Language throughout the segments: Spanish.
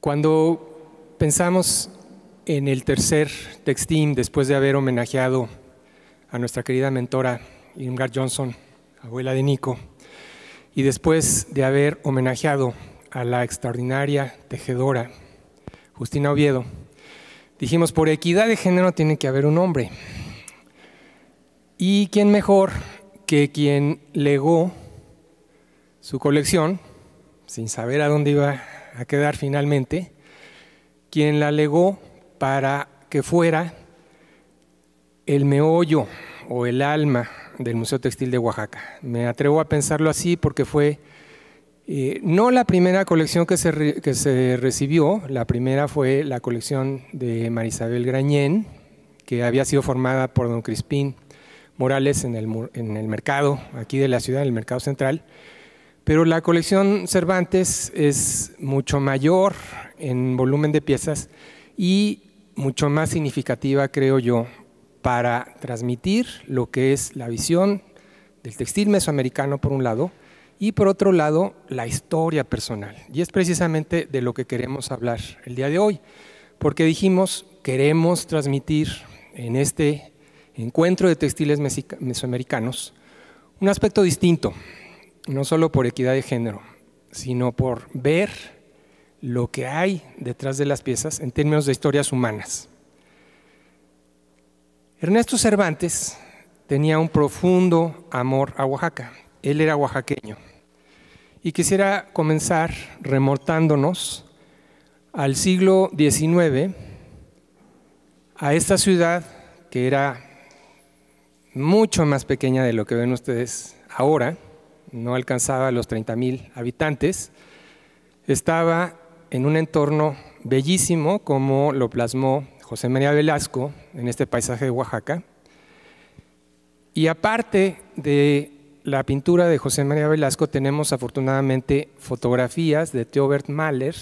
Cuando pensamos en el tercer textín después de haber homenajeado a nuestra querida mentora Irmgard Johnson, abuela de Nico, y después de haber homenajeado a la extraordinaria tejedora Justina Oviedo, dijimos, por equidad de género tiene que haber un hombre. ¿Y quién mejor que quien legó su colección, sin saber a dónde iba a quedar finalmente, quien la legó para que fuera el meollo o el alma del Museo Textil de Oaxaca. Me atrevo a pensarlo así porque fue eh, no la primera colección que se, recibió, la primera fue la colección de Marisabel Grañén, que había sido formada por don Crispín Morales en el, en el mercado, aquí de la ciudad, el mercado central, pero la colección Cervantes es mucho mayor en volumen de piezas y mucho más significativa, creo yo, para transmitir lo que es la visión del textil mesoamericano, por un lado, y por otro lado, la historia personal. Y es precisamente de lo que queremos hablar el día de hoy, porque dijimos, queremos transmitir en este encuentro de textiles mesoamericanos un aspecto distinto, no solo por equidad de género, sino por ver lo que hay detrás de las piezas en términos de historias humanas. Ernesto Cervantes tenía un profundo amor a Oaxaca, él era oaxaqueño. Y quisiera comenzar remontándonos al siglo XIX, a esta ciudad que era mucho más pequeña de lo que ven ustedes ahora, no alcanzaba los 30.000 habitantes, estaba en un entorno bellísimo como lo plasmó José María Velasco en este paisaje de Oaxaca. Y aparte de la pintura de José María Velasco, tenemos afortunadamente fotografías de Theobert Mahler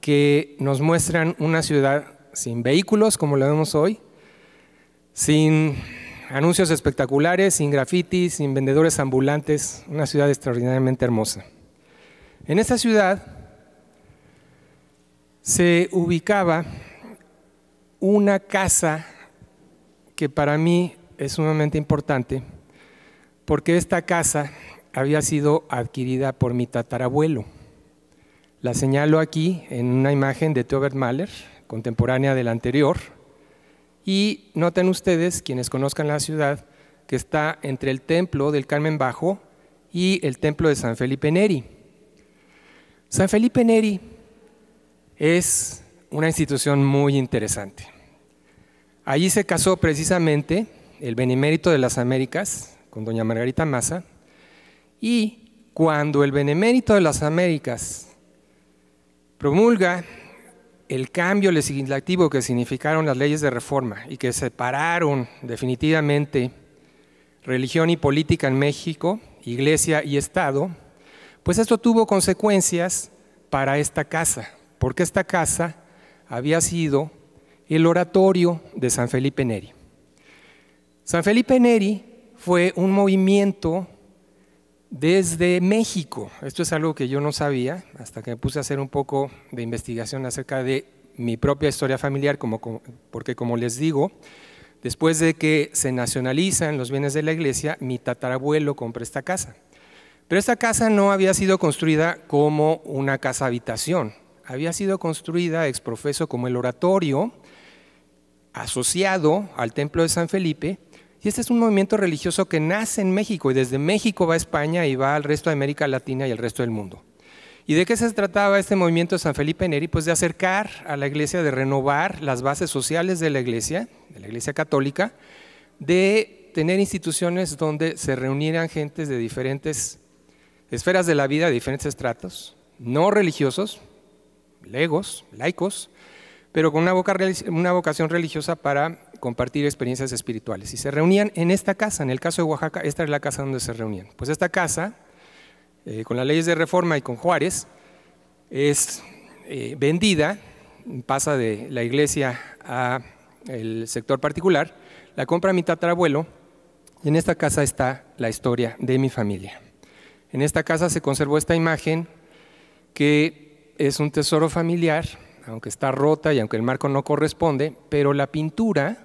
que nos muestran una ciudad sin vehículos como lo vemos hoy, sin anuncios espectaculares, sin grafitis, sin vendedores ambulantes, una ciudad extraordinariamente hermosa. En esta ciudad se ubicaba una casa que para mí es sumamente importante, porque esta casa había sido adquirida por mi tatarabuelo. La señalo aquí en una imagen de Teobert Mahler, contemporánea de la anterior, y noten ustedes, quienes conozcan la ciudad, que está entre el templo del Carmen Bajo y el templo de San Felipe Neri. San Felipe Neri es una institución muy interesante. Allí se casó precisamente el benemérito de las Américas con doña Margarita Massa y cuando el benemérito de las Américas promulga el cambio legislativo que significaron las leyes de reforma y que separaron definitivamente religión y política en México, iglesia y Estado, pues esto tuvo consecuencias para esta casa, porque esta casa había sido el oratorio de San Felipe Neri. San Felipe Neri fue un movimiento desde México. Esto es algo que yo no sabía hasta que me puse a hacer un poco de investigación acerca de mi propia historia familiar, porque como les digo, después de que se nacionalizan los bienes de la iglesia, mi tatarabuelo compra esta casa. Pero esta casa no había sido construida como una casa habitación, había sido construida ex profeso como el oratorio asociado al templo de San Felipe y este es un movimiento religioso que nace en México y desde México va a España y va al resto de América Latina y al resto del mundo. ¿Y de qué se trataba este movimiento de San Felipe Neri? Pues de acercar a la iglesia, de renovar las bases sociales de la iglesia, de la iglesia católica, de tener instituciones donde se reunieran gentes de diferentes esferas de la vida, de diferentes estratos, no religiosos, legos, laicos, pero con una, vocación religiosa para compartir experiencias espirituales. Y se reunían en esta casa, en el caso de Oaxaca, esta es la casa donde se reunían. Pues esta casa, eh, con las leyes de reforma y con Juárez, es eh, vendida, pasa de la iglesia a sector particular, la compra mi tatarabuelo, y en esta casa está la historia de mi familia. En esta casa se conservó esta imagen que es un tesoro familiar, aunque está rota y aunque el marco no corresponde, pero la pintura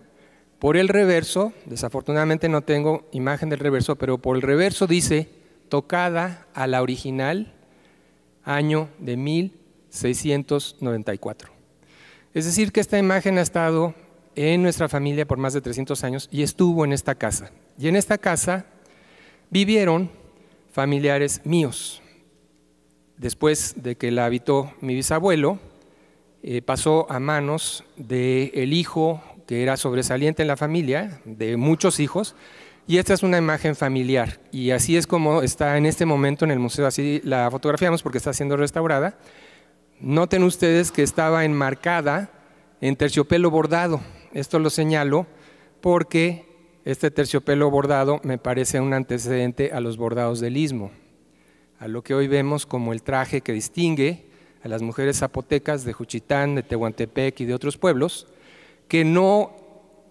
por el reverso, desafortunadamente no tengo imagen del reverso, pero por el reverso dice, tocada a la original, año de 1694. Es decir, que esta imagen ha estado en nuestra familia por más de 300 años y estuvo en esta casa. Y en esta casa vivieron familiares míos. Después de que la habitó mi bisabuelo, eh, pasó a manos del hijo que era sobresaliente en la familia, de muchos hijos, y esta es una imagen familiar. Y así es como está en este momento en el museo, así la fotografiamos porque está siendo restaurada. Noten ustedes que estaba enmarcada en terciopelo bordado. Esto lo señalo porque este terciopelo bordado me parece un antecedente a los bordados del istmo, a lo que hoy vemos como el traje que distingue a las mujeres zapotecas de Juchitán, de Tehuantepec y de otros pueblos, que no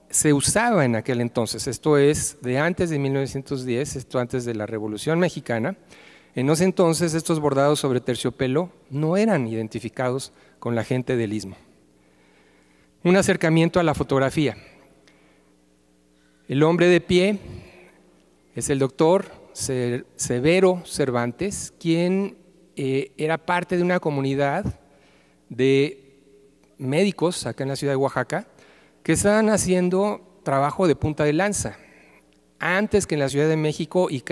se usaba en aquel entonces, esto es de antes de 1910, esto antes de la Revolución Mexicana. En ese entonces estos bordados sobre terciopelo no eran identificados con la gente del istmo. Un acercamiento a la fotografía. El hombre de pie es el doctor Severo Cervantes, quien eh, era parte de una comunidad de médicos acá en la ciudad de Oaxaca, que estaban haciendo trabajo de punta de lanza, antes que en la Ciudad de México y,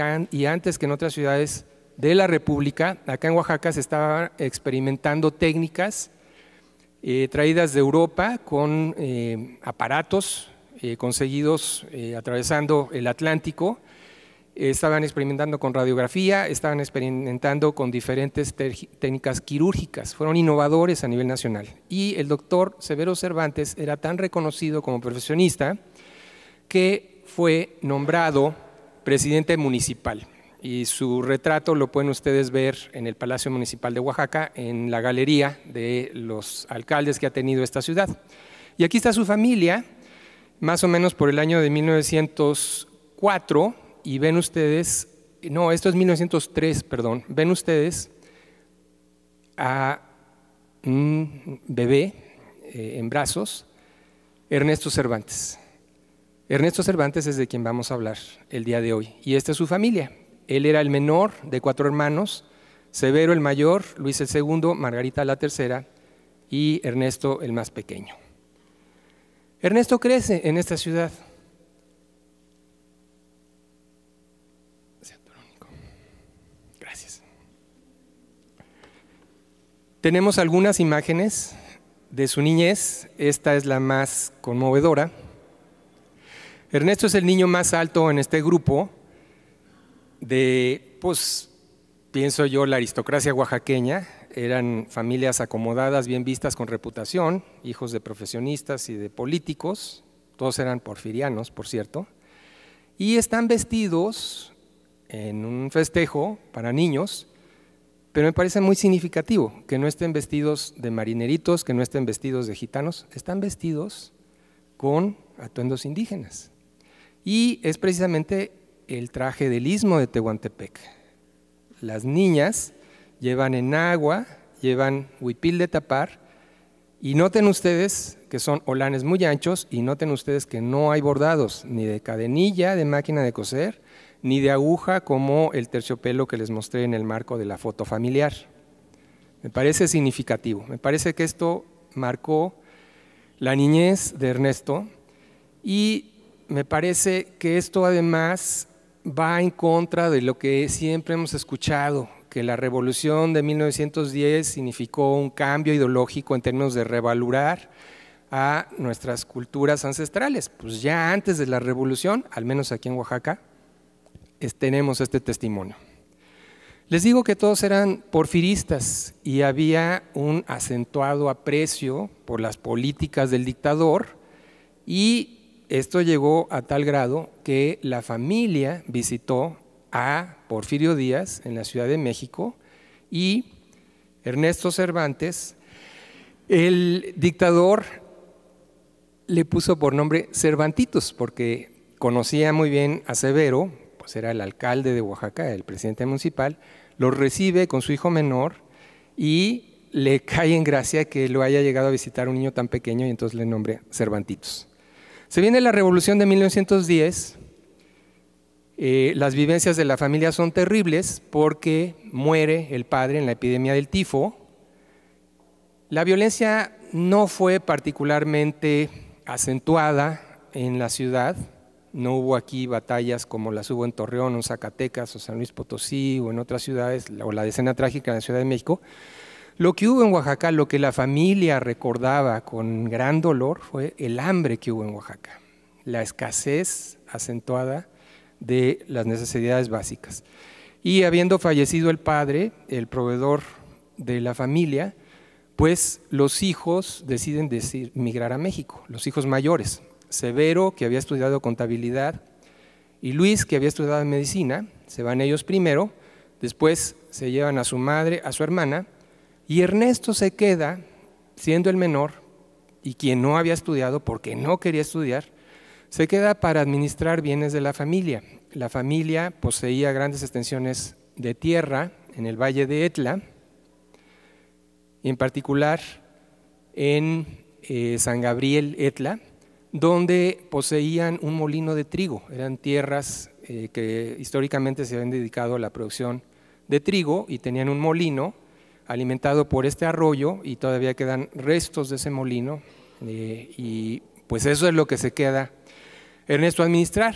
antes que en otras ciudades de la República, acá en Oaxaca se estaban experimentando técnicas eh, traídas de Europa con eh, aparatos eh, conseguidos atravesando el Atlántico estaban experimentando con radiografía, estaban experimentando con diferentes técnicas quirúrgicas, fueron innovadores a nivel nacional. Y el doctor Severo Cervantes era tan reconocido como profesionista que fue nombrado presidente municipal. Y su retrato lo pueden ustedes ver en el Palacio Municipal de Oaxaca, en la galería de los alcaldes que ha tenido esta ciudad. Y aquí está su familia, más o menos por el año de 1904, y ven ustedes, no, esto es 1903, perdón, ven ustedes a un bebé eh, en brazos, Ernesto Cervantes. Ernesto Cervantes es de quien vamos a hablar el día de hoy. Y esta es su familia. Él era el menor de cuatro hermanos, Severo el mayor, Luis el segundo, Margarita la tercera y Ernesto el más pequeño. Ernesto crece en esta ciudad, Tenemos algunas imágenes de su niñez, esta es la más conmovedora. Ernesto es el niño más alto en este grupo de, pues, pienso yo, la aristocracia oaxaqueña. Eran familias acomodadas, bien vistas, con reputación, hijos de profesionistas y de políticos, todos eran porfirianos, por cierto, y están vestidos en un festejo para niños pero me parece muy significativo que no estén vestidos de marineritos, que no estén vestidos de gitanos, están vestidos con atuendos indígenas. Y es precisamente el traje del istmo de Tehuantepec. Las niñas llevan enagua, llevan huipil de tapar, y noten ustedes que son olanes muy anchos, y noten ustedes que no hay bordados, ni de cadenilla, de máquina de coser, ni de aguja como el terciopelo que les mostré en el marco de la foto familiar. Me parece significativo, me parece que esto marcó la niñez de Ernesto y me parece que esto además va en contra de lo que siempre hemos escuchado, que la revolución de 1910 significó un cambio ideológico en términos de revalorar a nuestras culturas ancestrales. Pues ya antes de la revolución, al menos aquí en Oaxaca, tenemos este testimonio. Les digo que todos eran porfiristas y había un acentuado aprecio por las políticas del dictador y esto llegó a tal grado que la familia visitó a Porfirio Díaz en la Ciudad de México y Ernesto Cervantes, el dictador le puso por nombre Cervantitos porque conocía muy bien a Severo, era el alcalde de Oaxaca, el presidente municipal, lo recibe con su hijo menor y le cae en gracia que lo haya llegado a visitar un niño tan pequeño y entonces le nombre Cervantitos. Se viene la revolución de 1910, eh, las vivencias de la familia son terribles porque muere el padre en la epidemia del tifo. La violencia no fue particularmente acentuada en la ciudad, no hubo aquí batallas como las hubo en Torreón, en Zacatecas, o San Luis Potosí, o en otras ciudades, o la escena trágica en la Ciudad de México. Lo que hubo en Oaxaca, lo que la familia recordaba con gran dolor, fue el hambre que hubo en Oaxaca, la escasez acentuada de las necesidades básicas. Y habiendo fallecido el padre, el proveedor de la familia, pues los hijos deciden migrar a México, los hijos mayores. Severo, que había estudiado contabilidad, y Luis, que había estudiado medicina, se van ellos primero, después se llevan a su madre, a su hermana, y Ernesto se queda siendo el menor y quien no había estudiado porque no quería estudiar, se queda para administrar bienes de la familia. La familia poseía grandes extensiones de tierra en el valle de Etla, en particular en eh, San Gabriel Etla, donde poseían un molino de trigo. Eran tierras eh, que históricamente se habían dedicado a la producción de trigo y tenían un molino alimentado por este arroyo y todavía quedan restos de ese molino eh, y pues eso es lo que se queda Ernesto a administrar.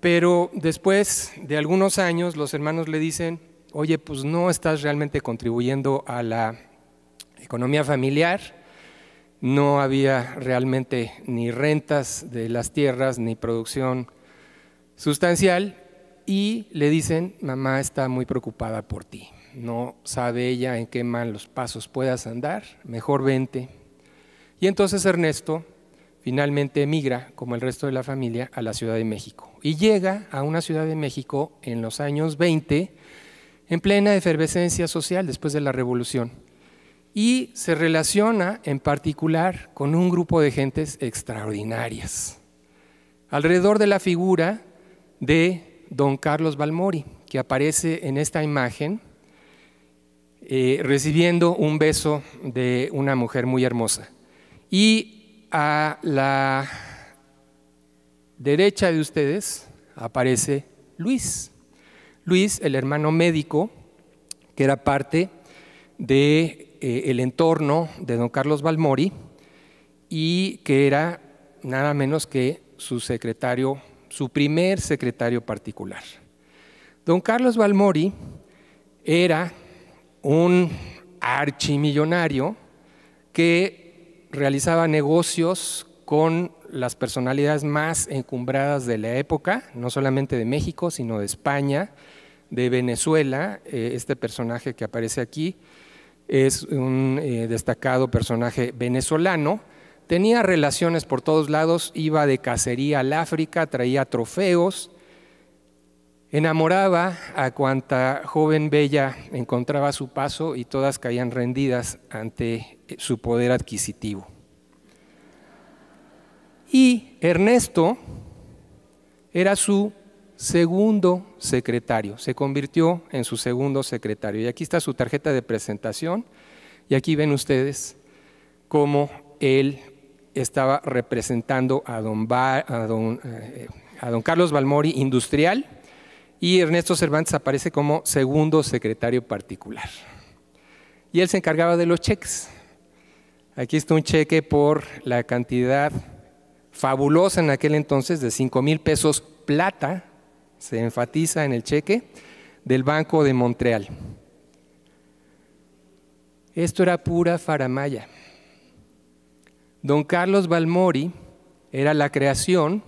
Pero después de algunos años los hermanos le dicen, oye, pues no estás realmente contribuyendo a la economía familiar, no había realmente ni rentas de las tierras ni producción sustancial y le dicen, mamá está muy preocupada por ti, no sabe ella en qué malos pasos puedas andar, mejor vente. Y entonces Ernesto finalmente emigra, como el resto de la familia, a la Ciudad de México y llega a una Ciudad de México en los años 20, en plena efervescencia social después de la revolución y se relaciona en particular con un grupo de gentes extraordinarias, alrededor de la figura de don Carlos Balmori, que aparece en esta imagen eh, recibiendo un beso de una mujer muy hermosa. Y a la derecha de ustedes aparece Luis. Luis, el hermano médico, que era parte de eh, el entorno de don Carlos Balmori y que era nada menos que su secretario, su primer secretario particular. Don Carlos Balmori era un archimillonario que realizaba negocios con las personalidades más encumbradas de la época, no solamente de México, sino de España, de Venezuela, eh, este personaje que aparece aquí, es un eh, destacado personaje venezolano. Tenía relaciones por todos lados, iba de cacería al África, traía trofeos, enamoraba a cuanta joven bella encontraba a su paso y todas caían rendidas ante eh, su poder adquisitivo. Y Ernesto era su segundo secretario, se convirtió en su segundo secretario. Y aquí está su tarjeta de presentación y aquí ven ustedes cómo él estaba representando a don, eh, a don, Carlos Balmori, industrial, y Ernesto Cervantes aparece como segundo secretario particular. Y él se encargaba de los cheques. Aquí está un cheque por la cantidad fabulosa en aquel entonces de 5 mil pesos plata se enfatiza en el cheque, del Banco de Montreal. Esto era pura faramaya. Don Carlos Balmori era la creación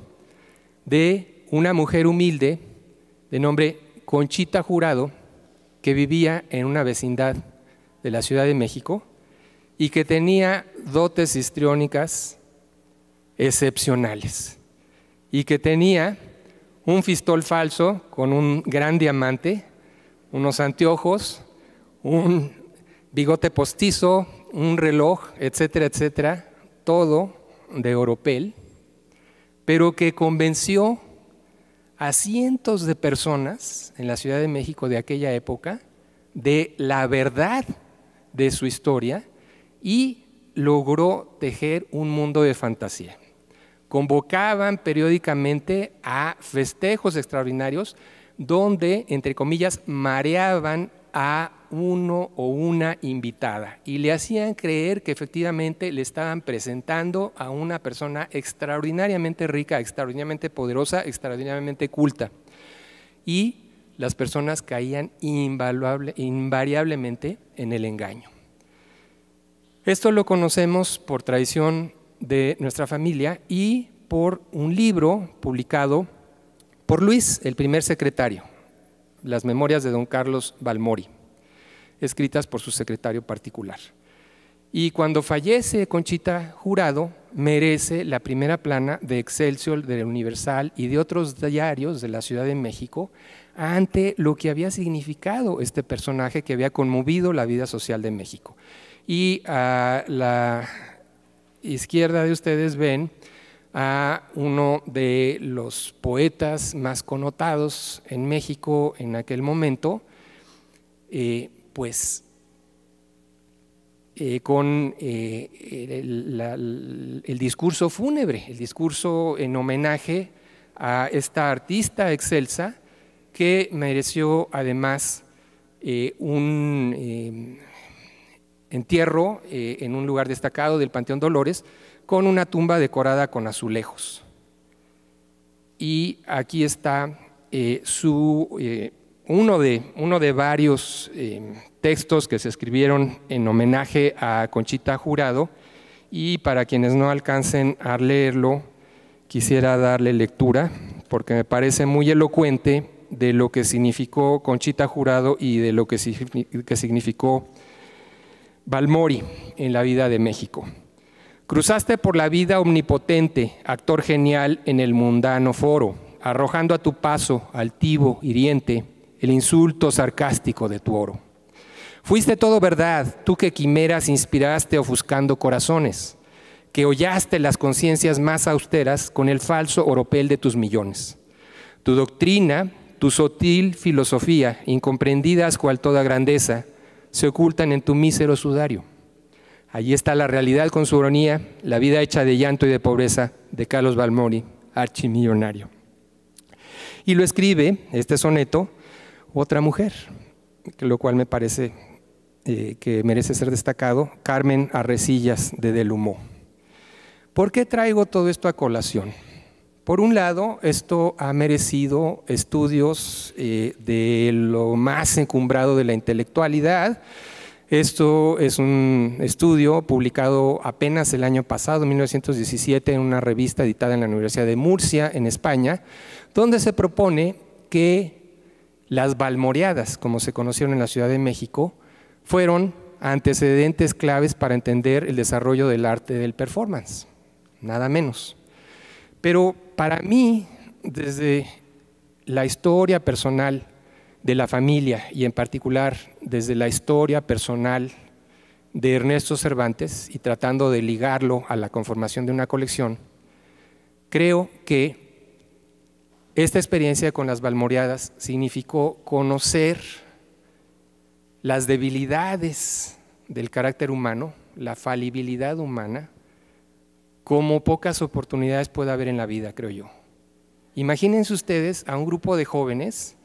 de una mujer humilde de nombre Conchita Jurado, que vivía en una vecindad de la Ciudad de México y que tenía dotes histriónicas excepcionales y que tenía un fistol falso con un gran diamante, unos anteojos, un bigote postizo, un reloj, etcétera, etcétera, todo de oropel, pero que convenció a cientos de personas en la Ciudad de México de aquella época de la verdad de su historia y logró tejer un mundo de fantasía convocaban periódicamente a festejos extraordinarios donde, entre comillas, mareaban a uno o una invitada y le hacían creer que efectivamente le estaban presentando a una persona extraordinariamente rica, extraordinariamente poderosa, extraordinariamente culta. Y las personas caían invaluable, invariablemente en el engaño. Esto lo conocemos por tradición de nuestra familia y por un libro publicado por Luis, el primer secretario, Las Memorias de Don Carlos Balmori, escritas por su secretario particular. Y cuando fallece Conchita Jurado, merece la primera plana de Excelsior, de Universal y de otros diarios de la Ciudad de México ante lo que había significado este personaje que había conmovido la vida social de México. Y la izquierda de ustedes ven a uno de los poetas más connotados en México en aquel momento, eh, pues eh, con eh, el, discurso fúnebre, el discurso en homenaje a esta artista excelsa que mereció además un entierro eh, en un lugar destacado del Panteón Dolores con una tumba decorada con azulejos. Y aquí está eh, su, eh, uno, de, uno, de, varios textos que se escribieron en homenaje a Conchita Jurado y para quienes no alcancen a leerlo, quisiera darle lectura porque me parece muy elocuente de lo que significó Conchita Jurado y de lo que significó Balmori en la vida de México. Cruzaste por la vida omnipotente, actor genial en el mundano foro, arrojando a tu paso, altivo, hiriente, el insulto sarcástico de tu oro. Fuiste todo verdad, tú que quimeras inspiraste ofuscando corazones, que hollaste las conciencias más austeras con el falso oropel de tus millones. Tu doctrina, tu sutil filosofía, incomprendidas cual toda grandeza, se ocultan en tu mísero sudario. Allí está la realidad con su ironía, la vida hecha de llanto y de pobreza de Carlos Balmori, archimillonario. Y lo escribe, este soneto, otra mujer, lo cual me parece eh, que merece ser destacado, Carmen Arrecillas de Delumó. ¿Por qué traigo todo esto a colación? Por un lado, esto ha merecido estudios eh, de lo más encumbrado de la intelectualidad. Esto es un estudio publicado apenas el año pasado, 1917, en una revista editada en la Universidad de Murcia, en España, donde se propone que las balmoreadas, como se conocieron en la Ciudad de México, fueron antecedentes claves para entender el desarrollo del arte del performance, nada menos. Pero para mí, desde la historia personal de la familia y en particular desde la historia personal de Ernesto Cervantes y tratando de ligarlo a la conformación de una colección, creo que esta experiencia con las Balmoreadas significó conocer las debilidades del carácter humano, la falibilidad humana, como pocas oportunidades puede haber en la vida, creo yo. Imagínense ustedes a un grupo de jóvenes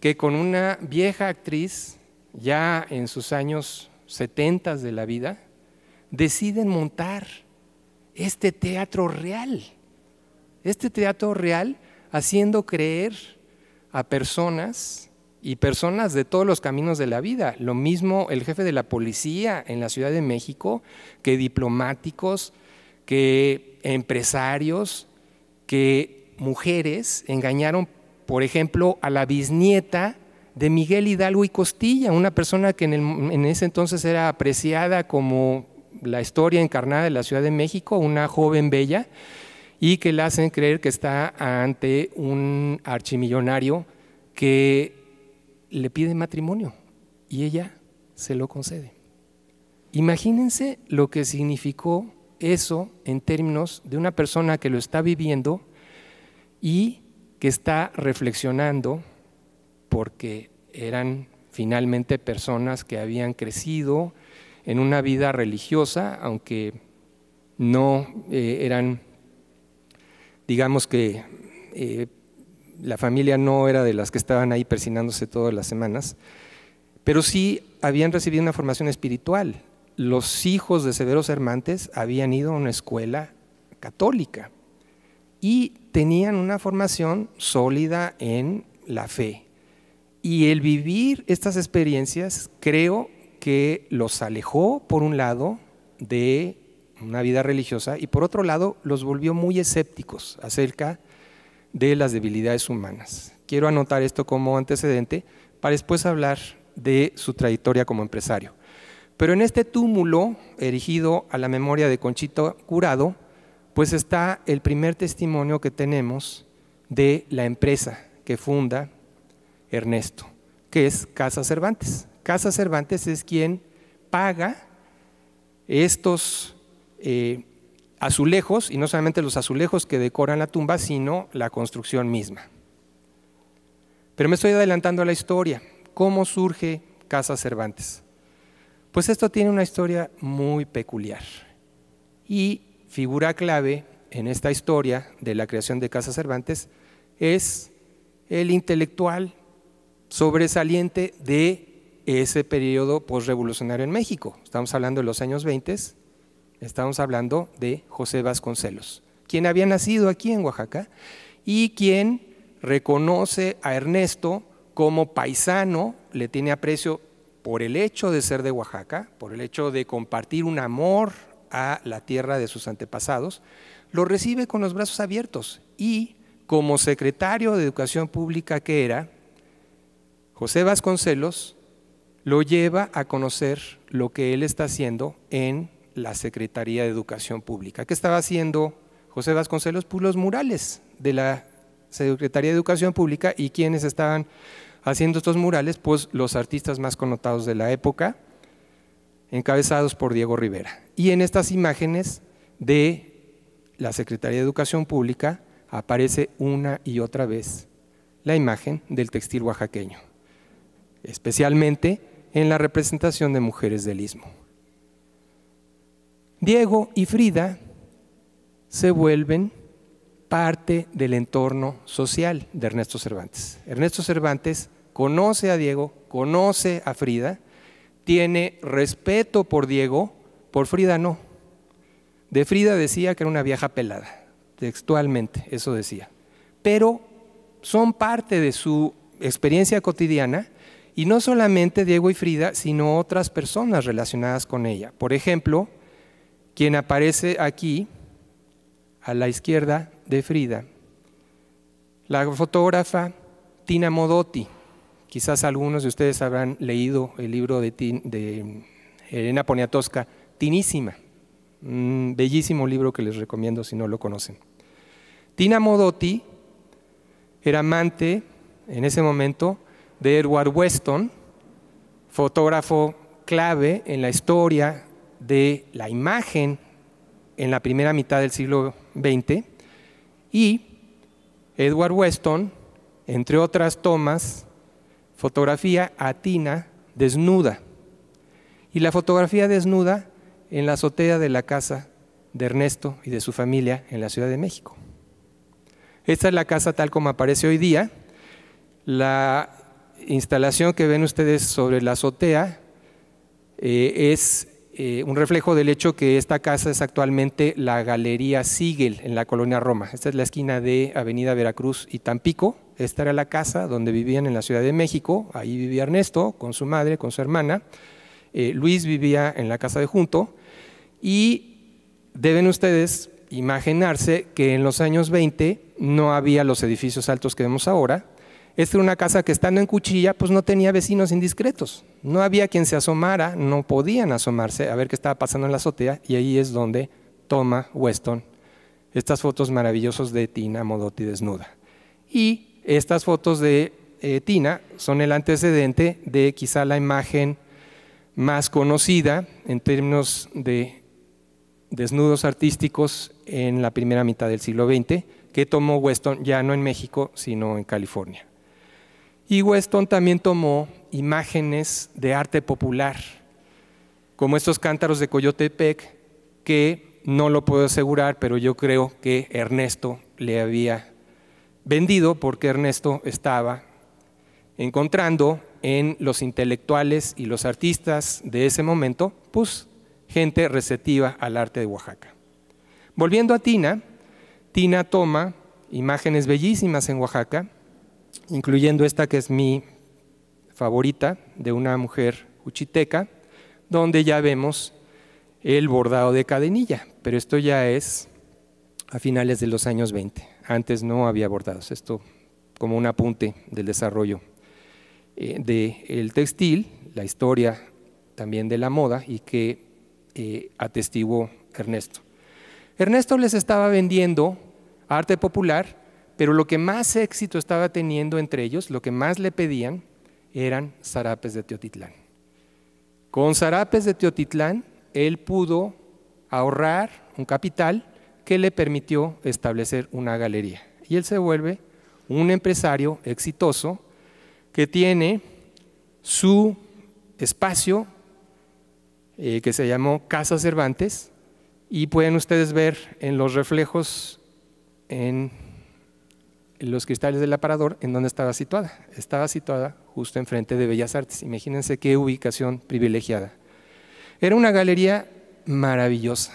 que con una vieja actriz, ya en sus años 70 de la vida, deciden montar este teatro real, este teatro real haciendo creer a personas y personas de todos los caminos de la vida. Lo mismo el jefe de la policía en la Ciudad de México que diplomáticos, que empresarios, que mujeres engañaron, por ejemplo, a la bisnieta de Miguel Hidalgo y Costilla, una persona que en, ese entonces era apreciada como la historia encarnada de la Ciudad de México, una joven bella, y que la hacen creer que está ante un archimillonario que le pide matrimonio y ella se lo concede. Imagínense lo que significó eso en términos de una persona que lo está viviendo y que está reflexionando porque eran finalmente personas que habían crecido en una vida religiosa, aunque no eh, eran, digamos que eh, la familia no era de las que estaban ahí persinándose todas las semanas, pero sí habían recibido una formación espiritual los hijos de Severo Hermantes habían ido a una escuela católica y tenían una formación sólida en la fe. Y el vivir estas experiencias creo que los alejó, por un lado, de una vida religiosa y por otro lado los volvió muy escépticos acerca de las debilidades humanas. Quiero anotar esto como antecedente para después hablar de su trayectoria como empresario. Pero en este túmulo erigido a la memoria de Conchito Curado, pues está el primer testimonio que tenemos de la empresa que funda Ernesto, que es Casa Cervantes. Casa Cervantes es quien paga estos eh, azulejos, y no solamente los azulejos que decoran la tumba, sino la construcción misma. Pero me estoy adelantando a la historia. ¿Cómo surge Casa Cervantes? Pues esto tiene una historia muy peculiar y figura clave en esta historia de la creación de Casa Cervantes es el intelectual sobresaliente de ese periodo postrevolucionario en México. Estamos hablando de los años 20, estamos hablando de José Vasconcelos, quien había nacido aquí en Oaxaca y quien reconoce a Ernesto como paisano, le tiene aprecio por el hecho de ser de Oaxaca, por el hecho de compartir un amor a la tierra de sus antepasados, lo recibe con los brazos abiertos y como secretario de Educación Pública que era, José Vasconcelos lo lleva a conocer lo que él está haciendo en la Secretaría de Educación Pública. ¿Qué estaba haciendo José Vasconcelos? Pues los murales de la Secretaría de Educación Pública y quienes estaban haciendo estos murales pues, los artistas más connotados de la época, encabezados por Diego Rivera. Y en estas imágenes de la Secretaría de Educación Pública aparece una y otra vez la imagen del textil oaxaqueño, especialmente en la representación de mujeres del istmo. Diego y Frida se vuelven parte del entorno social de Ernesto Cervantes. Ernesto Cervantes conoce a Diego, conoce a Frida, tiene respeto por Diego, por Frida no. De Frida decía que era una vieja pelada, textualmente, eso decía. Pero son parte de su experiencia cotidiana y no solamente Diego y Frida, sino otras personas relacionadas con ella. Por ejemplo, quien aparece aquí, a la izquierda de Frida, la fotógrafa Tina Modotti. Quizás algunos de ustedes habrán leído el libro de, de eh, Elena Poniatowska, Tinísima, un mm, bellísimo libro que les recomiendo si no lo conocen. Tina Modotti era amante en ese momento de Edward Weston, fotógrafo clave en la historia de la imagen en la primera mitad del siglo XX, y Edward Weston, entre otras tomas, fotografía atina, desnuda. Y la fotografía desnuda en la azotea de la casa de Ernesto y de su familia en la Ciudad de México. Esta es la casa tal como aparece hoy día. La instalación que ven ustedes sobre la azotea eh, es eh, un reflejo del hecho que esta casa es actualmente la Galería Siegel en la colonia Roma. Esta es la esquina de Avenida Veracruz y Tampico. Esta era la casa donde vivían en la Ciudad de México. Ahí vivía Ernesto con su madre, con su hermana. Eh, Luis vivía en la casa de Junto. Y deben ustedes imaginarse que en los años 20 no había los edificios altos que vemos ahora, esta era una casa que estando en cuchilla, pues no tenía vecinos indiscretos. No había quien se asomara, no podían asomarse a ver qué estaba pasando en la azotea, y ahí es donde toma Weston estas fotos maravillosas de Tina Modotti desnuda. Y estas fotos de eh, Tina son el antecedente de quizá la imagen más conocida en términos de desnudos artísticos en la primera mitad del siglo XX, que tomó Weston ya no en México, sino en California. Y Weston también tomó imágenes de arte popular, como estos cántaros de Coyotepec, que no lo puedo asegurar, pero yo creo que Ernesto le había vendido porque Ernesto estaba encontrando en los intelectuales y los artistas de ese momento, pues gente receptiva al arte de Oaxaca. Volviendo a Tina, Tina toma imágenes bellísimas en Oaxaca, incluyendo esta que es mi favorita, de una mujer uchiteca, donde ya vemos el bordado de cadenilla, pero esto ya es a finales de los años 20. Antes no había bordados, esto como un apunte del desarrollo eh, del textil, la historia también de la moda y que eh, atestiguó Ernesto. Ernesto les estaba vendiendo arte popular pero lo que más éxito estaba teniendo entre ellos, lo que más le pedían, eran zarapes de Teotitlán. Con zarapes de Teotitlán, él pudo ahorrar un capital que le permitió establecer una galería. Y él se vuelve un empresario exitoso que tiene su espacio eh, que se llamó Casa Cervantes y pueden ustedes ver en los reflejos en los cristales del aparador, ¿en dónde estaba situada? Estaba situada justo enfrente de Bellas Artes. Imagínense qué ubicación privilegiada. Era una galería maravillosa,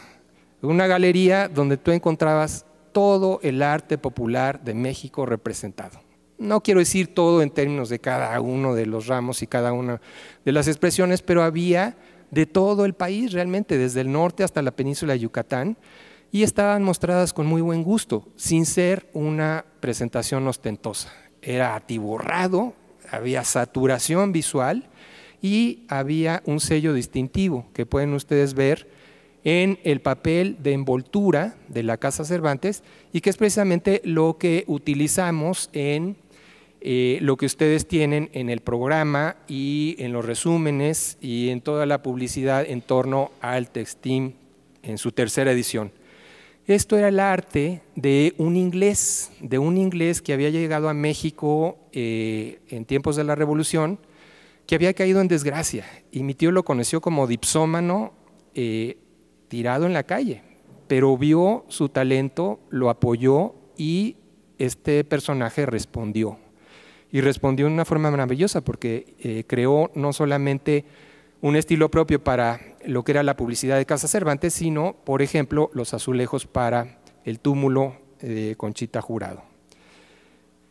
una galería donde tú encontrabas todo el arte popular de México representado. No quiero decir todo en términos de cada uno de los ramos y cada una de las expresiones, pero había de todo el país realmente, desde el norte hasta la península de Yucatán, y estaban mostradas con muy buen gusto, sin ser una presentación ostentosa. Era atiborrado, había saturación visual y había un sello distintivo que pueden ustedes ver en el papel de envoltura de la Casa Cervantes y que es precisamente lo que utilizamos en eh, lo que ustedes tienen en el programa y en los resúmenes y en toda la publicidad en torno al Textim en su tercera edición. Esto era el arte de un inglés, de un inglés que había llegado a México eh, en tiempos de la Revolución, que había caído en desgracia. Y mi tío lo conoció como dipsómano eh, tirado en la calle, pero vio su talento, lo apoyó y este personaje respondió. Y respondió de una forma maravillosa porque eh, creó no solamente un estilo propio para lo que era la publicidad de Casa Cervantes, sino, por ejemplo, los azulejos para el túmulo de Conchita Jurado.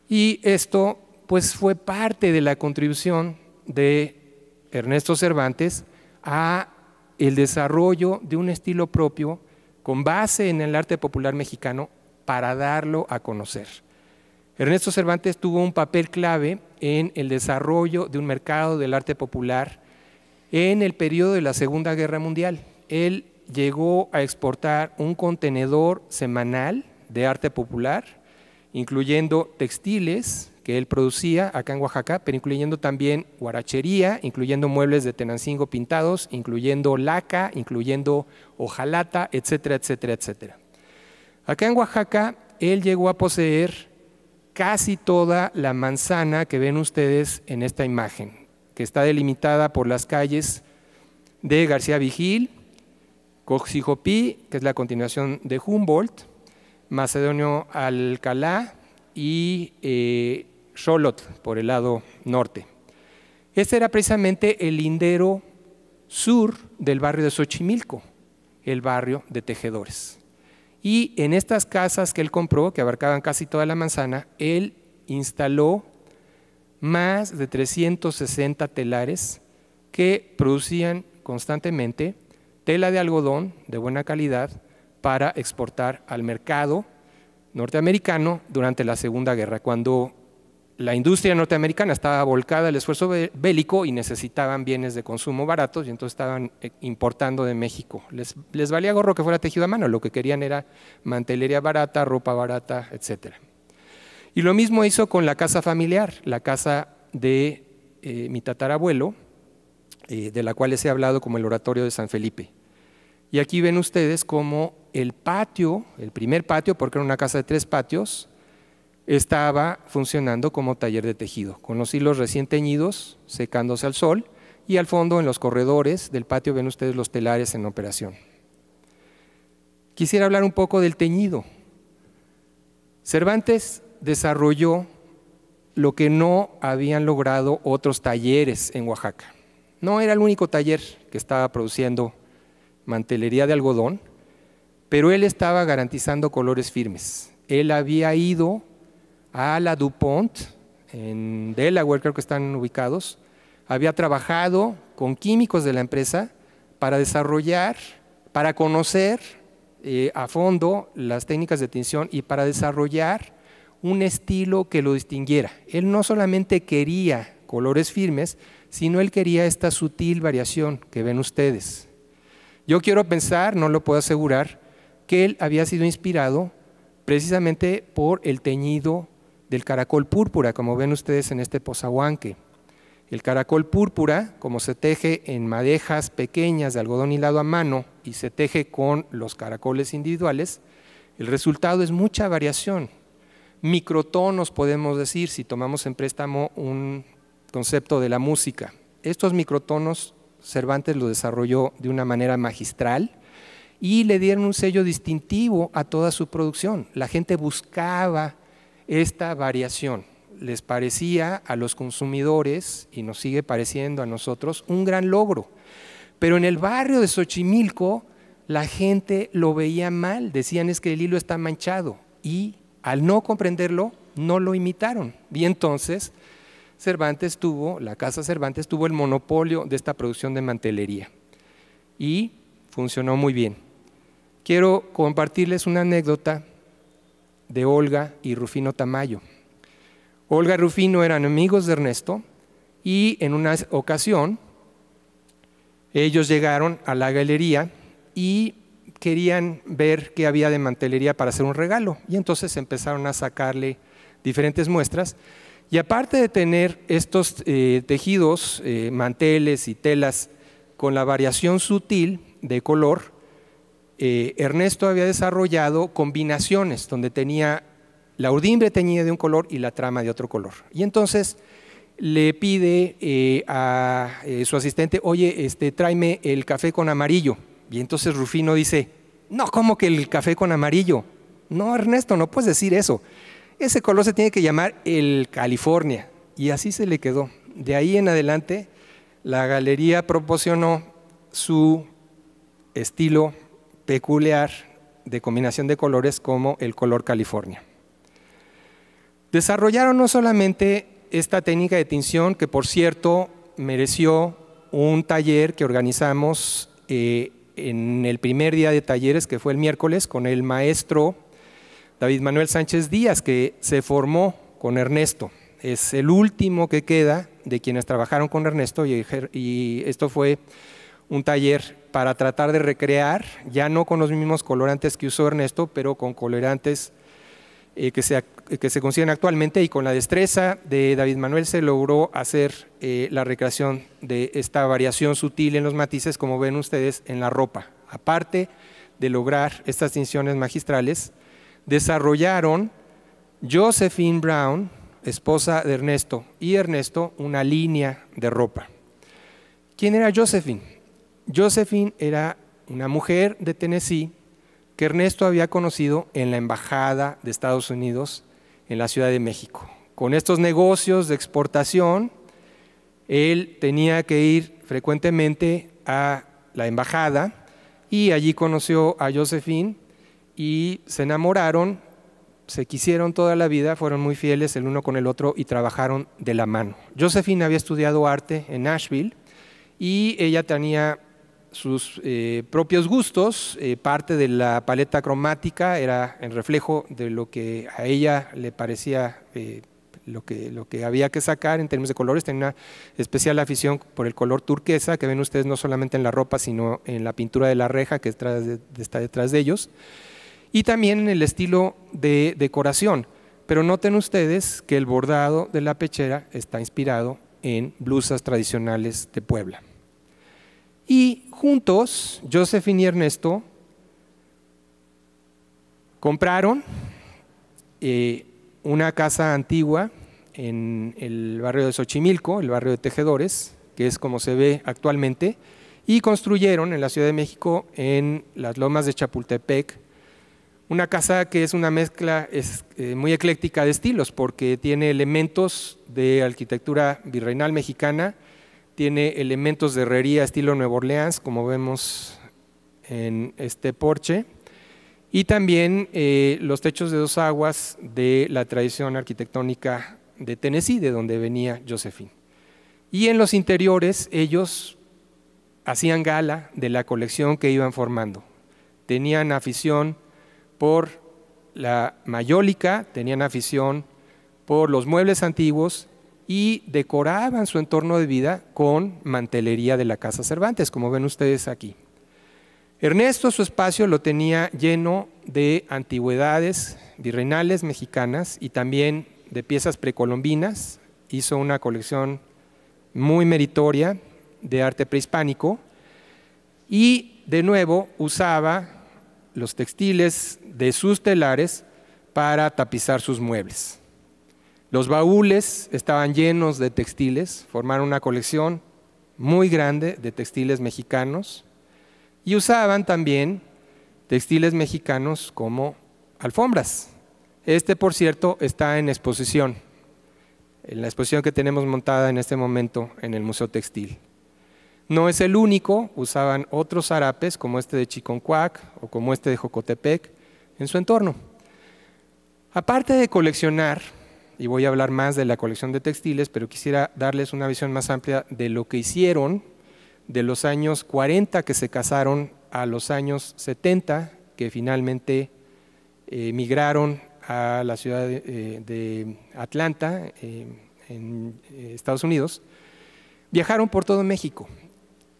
Y esto pues fue parte de la contribución de Ernesto Cervantes a el desarrollo de un estilo propio con base en el arte popular mexicano para darlo a conocer. Ernesto Cervantes tuvo un papel clave en el desarrollo de un mercado del arte popular en el periodo de la Segunda Guerra Mundial. Él llegó a exportar un contenedor semanal de arte popular, incluyendo textiles que él producía acá en Oaxaca, pero incluyendo también guarachería, incluyendo muebles de Tenancingo pintados, incluyendo laca, incluyendo hojalata, etcétera, etcétera, etcétera. Acá en Oaxaca, él llegó a poseer casi toda la manzana que ven ustedes en esta imagen que está delimitada por las calles de García Vigil, Coxijopí, que es la continuación de Humboldt, Macedonio Alcalá y eh, por el lado norte. Este era precisamente el lindero sur del barrio de Xochimilco, el barrio de tejedores. Y en estas casas que él compró, que abarcaban casi toda la manzana, él instaló más de 360 telares que producían constantemente tela de algodón de buena calidad para exportar al mercado norteamericano durante la Segunda Guerra, cuando la industria norteamericana estaba volcada al esfuerzo bélico y necesitaban bienes de consumo baratos y entonces estaban eh, importando de México. Les, les valía gorro que fuera tejido a mano, lo que querían era mantelería barata, ropa barata, etcétera. Y lo mismo hizo con la casa familiar, la casa de eh, mi tatarabuelo, eh, de la cual les he hablado como el oratorio de San Felipe. Y aquí ven ustedes cómo el patio, el primer patio, porque era una casa de tres patios, estaba funcionando como taller de tejido, con los hilos recién teñidos, secándose al sol, y al fondo en los corredores del patio ven ustedes los telares en operación. Quisiera hablar un poco del teñido. Cervantes desarrolló lo que no habían logrado otros talleres en Oaxaca. No era el único taller que estaba produciendo mantelería de algodón, pero él estaba garantizando colores firmes. Él había ido a la DuPont, en Delaware creo que están ubicados, había trabajado con químicos de la empresa para desarrollar, para conocer eh, a fondo las técnicas de tinción y para desarrollar un estilo que lo distinguiera. Él no solamente quería colores firmes, sino él quería esta sutil variación que ven ustedes. Yo quiero pensar, no lo puedo asegurar, que él había sido inspirado precisamente por el teñido del caracol púrpura, como ven ustedes en este posaguanque. El caracol púrpura, como se teje en madejas pequeñas de algodón hilado a mano y se teje con los caracoles individuales, el resultado es mucha variación, microtonos, podemos decir, si tomamos en préstamo un concepto de la música. Estos microtonos Cervantes los desarrolló de una manera magistral y le dieron un sello distintivo a toda su producción. La gente buscaba esta variación. Les parecía a los consumidores, y nos sigue pareciendo a nosotros, un gran logro. Pero en el barrio de Xochimilco la gente lo veía mal, decían es que el hilo está manchado y al no comprenderlo, no lo imitaron. Y entonces Cervantes tuvo, la Casa Cervantes tuvo el monopolio de esta producción de mantelería. Y funcionó muy bien. Quiero compartirles una anécdota de Olga y Rufino Tamayo. Olga y Rufino eran amigos de Ernesto y en una ocasión ellos llegaron a la galería y querían ver qué había de mantelería para hacer un regalo. Y entonces empezaron a sacarle diferentes muestras. Y aparte de tener estos eh, tejidos, eh, manteles y telas con la variación sutil de color, eh, Ernesto había desarrollado combinaciones donde tenía la urdimbre teñida de un color y la trama de otro color. Y entonces le pide a su asistente, oye, este, tráeme el café con amarillo. Y entonces Rufino dice, no, ¿cómo que el café con amarillo? No, Ernesto, no puedes decir eso. Ese color se tiene que llamar el California. Y así se le quedó. De ahí en adelante, la galería proporcionó su estilo peculiar de combinación de colores como el color California. Desarrollaron no solamente esta técnica de tinción, que por cierto mereció un taller que organizamos eh, en el primer día de talleres, que fue el miércoles, con el maestro David Manuel Sánchez Díaz, que se formó con Ernesto. Es el último que queda de quienes trabajaron con Ernesto y, esto fue un taller para tratar de recrear, ya no con los mismos colorantes que usó Ernesto, pero con colorantes eh, que se eh, que se consiguen actualmente y con la destreza de David Manuel se logró hacer eh, la recreación de esta variación sutil en los matices, como ven ustedes en la ropa. Aparte de lograr estas tinciones magistrales, desarrollaron Josephine Brown, esposa de Ernesto, y Ernesto una línea de ropa. ¿Quién era Josephine? Josephine era una mujer de Tennessee que Ernesto había conocido en la embajada de Estados Unidos en la Ciudad de México. Con estos negocios de exportación, él tenía que ir frecuentemente a la embajada y allí conoció a Josephine y se enamoraron, se quisieron toda la vida, fueron muy fieles el uno con el otro y trabajaron de la mano. Josephine había estudiado arte en Nashville y ella tenía sus eh, propios gustos, eh, parte de la paleta cromática era en reflejo de lo que a ella le parecía eh, lo, que, lo que había que sacar en términos de colores, tenía una especial afición por el color turquesa que ven ustedes no solamente en la ropa, sino en la pintura de la reja que está detrás de ellos, y también en el estilo de decoración. Pero noten ustedes que el bordado de la pechera está inspirado en blusas tradicionales de Puebla. Y juntos, Josephine y Ernesto compraron eh, una casa antigua en el barrio de Xochimilco, el barrio de Tejedores, que es como se ve actualmente, y construyeron en la Ciudad de México, en las lomas de Chapultepec, una casa que es una mezcla eh, muy ecléctica de estilos, porque tiene elementos de arquitectura virreinal mexicana, tiene elementos de herrería estilo Nueva Orleans, como vemos en este porche, y también eh, los techos de dos aguas de la tradición arquitectónica de Tennessee, de donde venía Josephine. Y en los interiores ellos hacían gala de la colección que iban formando. Tenían afición por la mayólica, tenían afición por los muebles antiguos y decoraban su entorno de vida con mantelería de la Casa Cervantes, como ven ustedes aquí. Ernesto su espacio lo tenía lleno de antigüedades virreinales mexicanas y también de piezas precolombinas. Hizo una colección muy meritoria de arte prehispánico y de nuevo usaba los textiles de sus telares para tapizar sus muebles. Los baúles estaban llenos de textiles, formaron una colección muy grande de textiles mexicanos y usaban también textiles mexicanos como alfombras. Este, por cierto, está en exposición, en la exposición que tenemos montada en este momento en el Museo Textil. No es el único, usaban otros zarapes como este de Chiconcuac o como este de Jocotepec en su entorno. Aparte de coleccionar y voy a hablar más de la colección de textiles, pero quisiera darles una visión más amplia de lo que hicieron de los años 40 que se casaron a los años 70 que finalmente emigraron eh, migraron a la ciudad de, eh, Atlanta, eh, en Estados Unidos, viajaron por todo México.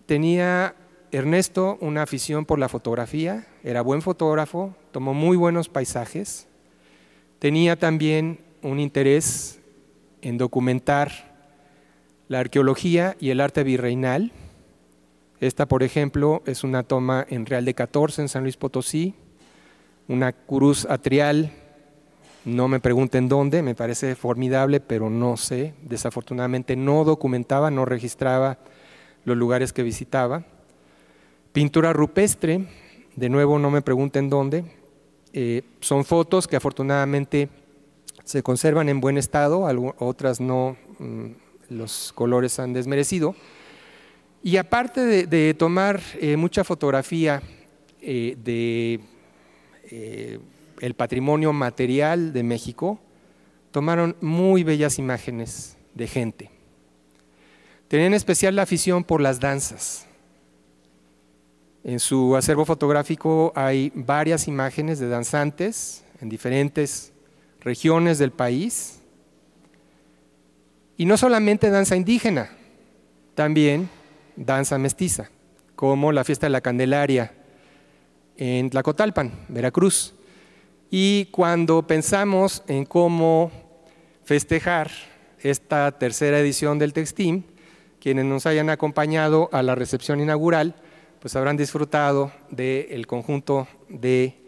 Tenía Ernesto una afición por la fotografía, era buen fotógrafo, tomó muy buenos paisajes, tenía también un interés en documentar la arqueología y el arte virreinal. Esta, por ejemplo, es una toma en Real de 14, en San Luis Potosí, una cruz atrial, no me pregunten dónde, me parece formidable, pero no sé, desafortunadamente no documentaba, no registraba los lugares que visitaba. Pintura rupestre, de nuevo no me pregunten dónde, eh, son fotos que afortunadamente se conservan en buen estado, otras no, mm, los colores han desmerecido. Y aparte de, tomar eh, mucha fotografía del eh, de eh, el patrimonio material de México, tomaron muy bellas imágenes de gente. Tenían especial la afición por las danzas. En su acervo fotográfico hay varias imágenes de danzantes en diferentes regiones del país. Y no solamente danza indígena, también danza mestiza, como la fiesta de la Candelaria en Tlacotalpan, Veracruz. Y cuando pensamos en cómo festejar esta tercera edición del Textim, quienes nos hayan acompañado a la recepción inaugural, pues habrán disfrutado del conjunto de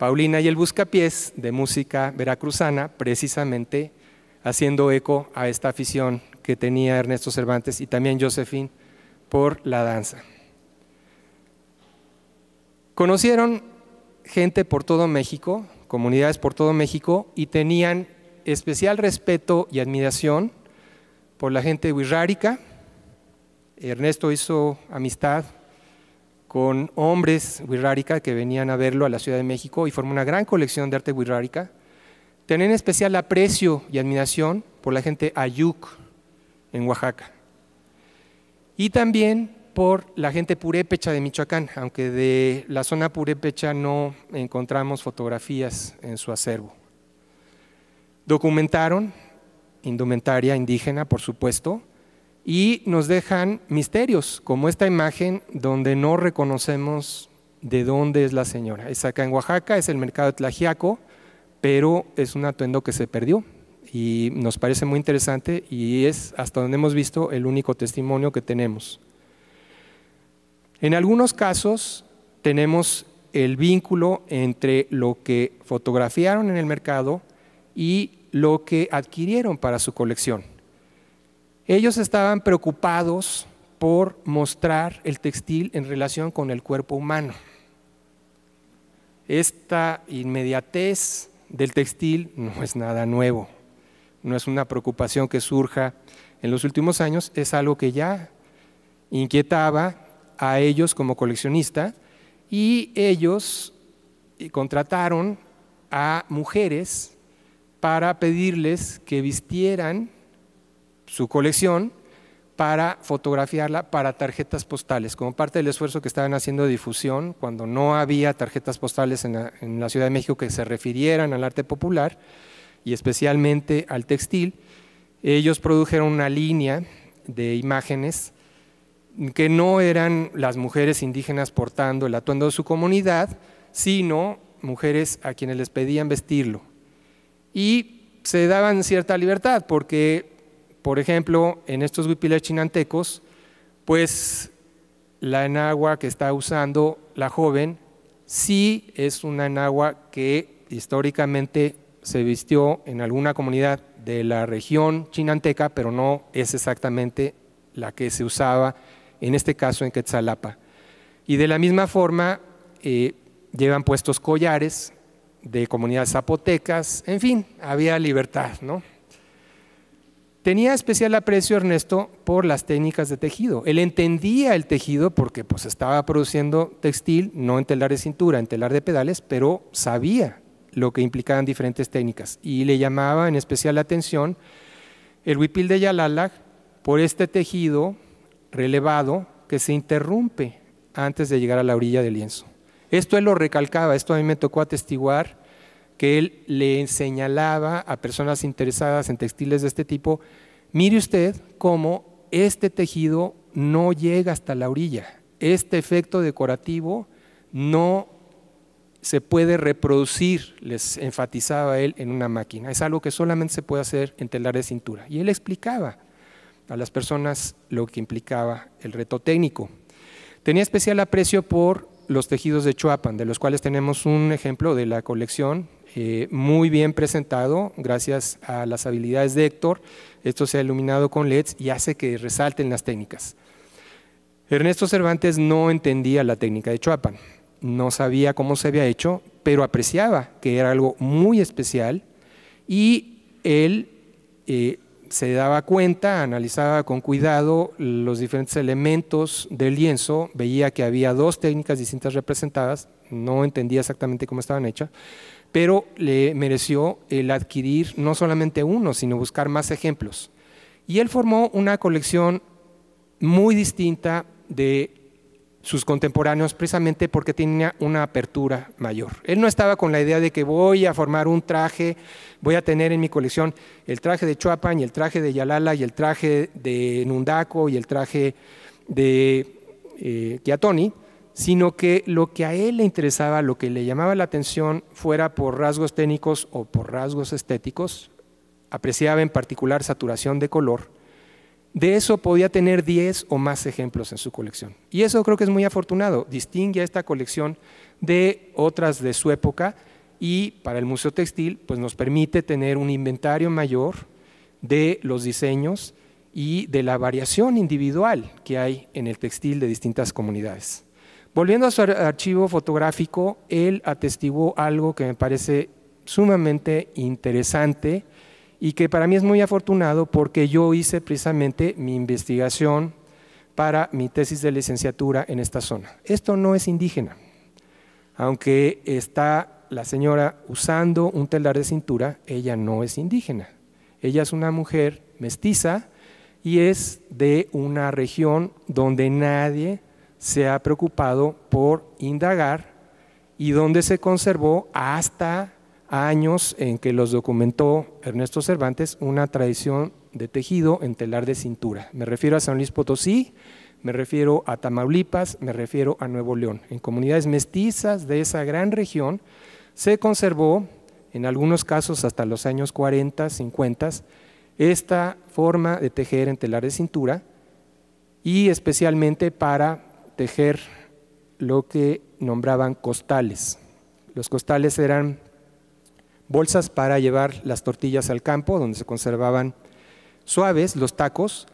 Paulina y el Buscapiés de música veracruzana, precisamente haciendo eco a esta afición que tenía Ernesto Cervantes y también Josephine por la danza. Conocieron gente por todo México, comunidades por todo México, y tenían especial respeto y admiración por la gente wixárika. Ernesto hizo amistad con hombres wixárika que venían a verlo a la Ciudad de México y formó una gran colección de arte wixárika. tienen especial aprecio y admiración por la gente ayuk en Oaxaca y también por la gente purépecha de Michoacán, aunque de la zona purépecha no encontramos fotografías en su acervo. Documentaron indumentaria indígena, por supuesto, y nos dejan misterios, como esta imagen donde no reconocemos de dónde es la señora. Es acá en Oaxaca, es el mercado de pero es un atuendo que se perdió y nos parece muy interesante y es hasta donde hemos visto el único testimonio que tenemos. En algunos casos tenemos el vínculo entre lo que fotografiaron en el mercado y lo que adquirieron para su colección. Ellos estaban preocupados por mostrar el textil en relación con el cuerpo humano. Esta inmediatez del textil no es nada nuevo, no es una preocupación que surja en los últimos años, es algo que ya inquietaba a ellos como coleccionistas y ellos eh, contrataron a mujeres para pedirles que vistieran su colección para fotografiarla para tarjetas postales, como parte del esfuerzo que estaban haciendo de difusión cuando no había tarjetas postales en la, Ciudad de México que se refirieran al arte popular y especialmente al textil. Ellos produjeron una línea de imágenes que no eran las mujeres indígenas portando el atuendo de su comunidad, sino mujeres a quienes les pedían vestirlo. Y se daban cierta libertad porque por ejemplo, en estos huipiles chinantecos, pues la enagua que está usando la joven sí es una enagua que históricamente se vistió en alguna comunidad de la región chinanteca, pero no es exactamente la que se usaba en este caso en Quetzalapa. Y de la misma forma eh, llevan puestos collares de comunidades zapotecas, en fin, había libertad, ¿no? Tenía especial aprecio Ernesto por las técnicas de tejido. Él entendía el tejido porque pues estaba produciendo textil, no en telar de cintura, en telar de pedales, pero sabía lo que implicaban diferentes técnicas. Y le llamaba en especial la atención el huipil de Yalalag por este tejido relevado que se interrumpe antes de llegar a la orilla del lienzo. Esto él lo recalcaba, esto a mí me tocó atestiguar que él le señalaba a personas interesadas en textiles de este tipo, mire usted cómo este tejido no llega hasta la orilla, este efecto decorativo no se puede reproducir, les enfatizaba él, en una máquina. Es algo que solamente se puede hacer en telar de cintura. Y él explicaba a las personas lo que implicaba el reto técnico. Tenía especial aprecio por los tejidos de Chuapan, de los cuales tenemos un ejemplo de la colección eh, muy bien presentado, gracias a las habilidades de Héctor. Esto se ha iluminado con LEDs y hace que resalten las técnicas. Ernesto Cervantes no entendía la técnica de Chuapan, no sabía cómo se había hecho, pero apreciaba que era algo muy especial y él eh, se daba cuenta, analizaba con cuidado los diferentes elementos del lienzo, veía que había dos técnicas distintas representadas, no entendía exactamente cómo estaban hechas, pero le mereció el adquirir no solamente uno, sino buscar más ejemplos. Y él formó una colección muy distinta de sus contemporáneos precisamente porque tenía una apertura mayor. Él no estaba con la idea de que voy a formar un traje, voy a tener en mi colección el traje de Choapan y el traje de Yalala y el traje de Nundaco y el traje de eh, Kiatoni, sino que lo que a él le interesaba, lo que le llamaba la atención, fuera por rasgos técnicos o por rasgos estéticos, apreciaba en particular saturación de color, de eso podía tener 10 o más ejemplos en su colección. Y eso creo que es muy afortunado, distingue a esta colección de otras de su época y para el Museo Textil pues nos permite tener un inventario mayor de los diseños y de la variación individual que hay en el textil de distintas comunidades. Volviendo a su archivo fotográfico, él atestiguó algo que me parece sumamente interesante y que para mí es muy afortunado porque yo hice precisamente mi investigación para mi tesis de licenciatura en esta zona. Esto no es indígena, aunque está la señora usando un telar de cintura, ella no es indígena. Ella es una mujer mestiza y es de una región donde nadie se ha preocupado por indagar y donde se conservó hasta años en que los documentó Ernesto Cervantes una tradición de tejido en telar de cintura. Me refiero a San Luis Potosí, me refiero a Tamaulipas, me refiero a Nuevo León. En comunidades mestizas de esa gran región se conservó, en algunos casos hasta los años 40, 50, esta forma de tejer en telar de cintura y especialmente para tejer lo que nombraban costales. Los costales eran bolsas para llevar las tortillas al campo, donde se conservaban suaves los tacos,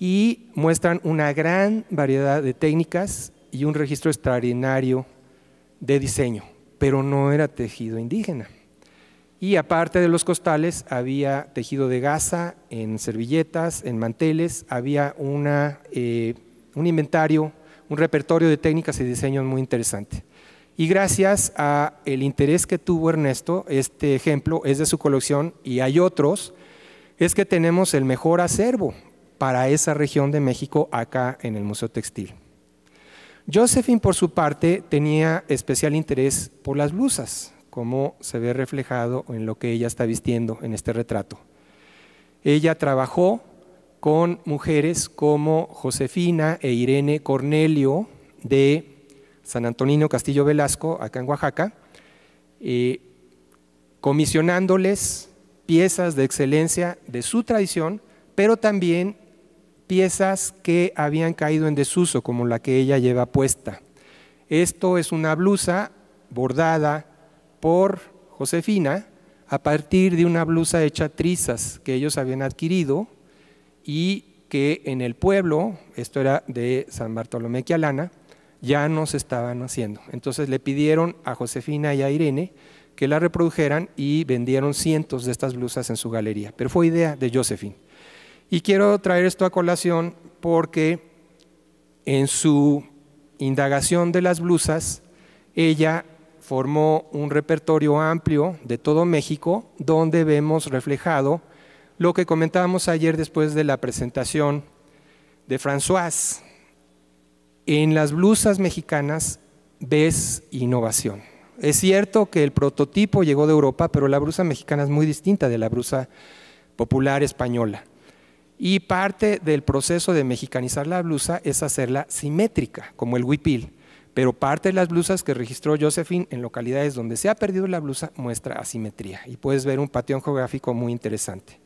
y muestran una gran variedad de técnicas y un registro extraordinario de diseño, pero no era tejido indígena. Y aparte de los costales, había tejido de gasa en servilletas, en manteles, había eh, un inventario un repertorio de técnicas y diseños muy interesante. Y gracias a el interés que tuvo Ernesto, este ejemplo es de su colección y hay otros, es que tenemos el mejor acervo para esa región de México acá en el Museo Textil. Josephine, por su parte, tenía especial interés por las blusas, como se ve reflejado en lo que ella está vistiendo en este retrato. Ella trabajó con mujeres como Josefina e Irene Cornelio de San Antonino Castillo Velasco, acá en Oaxaca, eh, comisionándoles piezas de excelencia de su tradición, pero también piezas que habían caído en desuso, como la que ella lleva puesta. Esto es una blusa bordada por Josefina a partir de una blusa hecha trizas que ellos habían adquirido y que en el pueblo, esto era de San Bartolomé Quialana, ya no se estaban haciendo. Entonces le pidieron a Josefina y a Irene que la reprodujeran y vendieron cientos de estas blusas en su galería. Pero fue idea de Josefina. Y quiero traer esto a colación porque en su indagación de las blusas, ella formó un repertorio amplio de todo México donde vemos reflejado lo que comentábamos ayer después de la presentación de François. En las blusas mexicanas ves innovación. Es cierto que el prototipo llegó de Europa, pero la blusa mexicana es muy distinta de la blusa popular española. Y parte del proceso de mexicanizar la blusa es hacerla simétrica, como el huipil. Pero parte de las blusas que registró Josephine en localidades donde se ha perdido la blusa muestra asimetría. Y puedes ver un patrón geográfico muy interesante.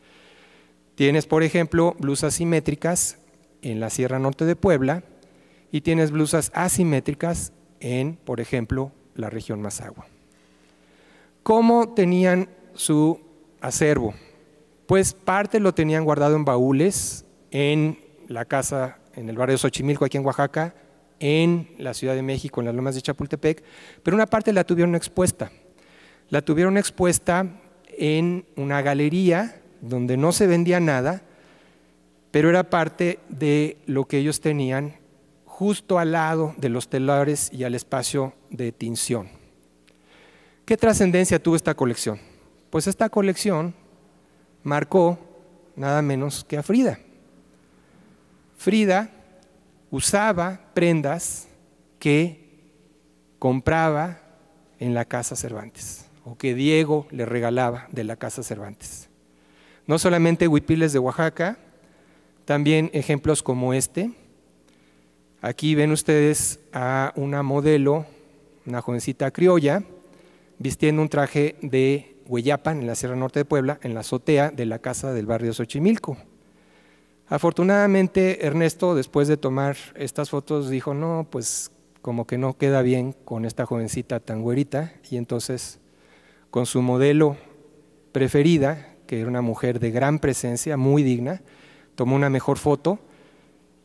Tienes, por ejemplo, blusas simétricas en la Sierra Norte de Puebla y tienes blusas asimétricas en, por ejemplo, la región Mazagua. ¿Cómo tenían su acervo? Pues parte lo tenían guardado en baúles en la casa, en el barrio de Xochimilco, aquí en Oaxaca, en la Ciudad de México, en las lomas de Chapultepec, pero una parte la tuvieron expuesta. La tuvieron expuesta en una galería donde no se vendía nada, pero era parte de lo que ellos tenían justo al lado de los telares y al espacio de tinción. ¿Qué trascendencia tuvo esta colección? Pues esta colección marcó nada menos que a Frida. Frida usaba prendas que compraba en la Casa Cervantes o que Diego le regalaba de la Casa Cervantes. No solamente huipiles de Oaxaca, también ejemplos como este. Aquí ven ustedes a una modelo, una jovencita criolla, vistiendo un traje de Hueyapan, en la Sierra Norte de Puebla, en la azotea de la casa del barrio Xochimilco. Afortunadamente, Ernesto, después de tomar estas fotos, dijo, no, pues como que no queda bien con esta jovencita tan güerita, y entonces con su modelo preferida, era una mujer de gran presencia, muy digna, tomó una mejor foto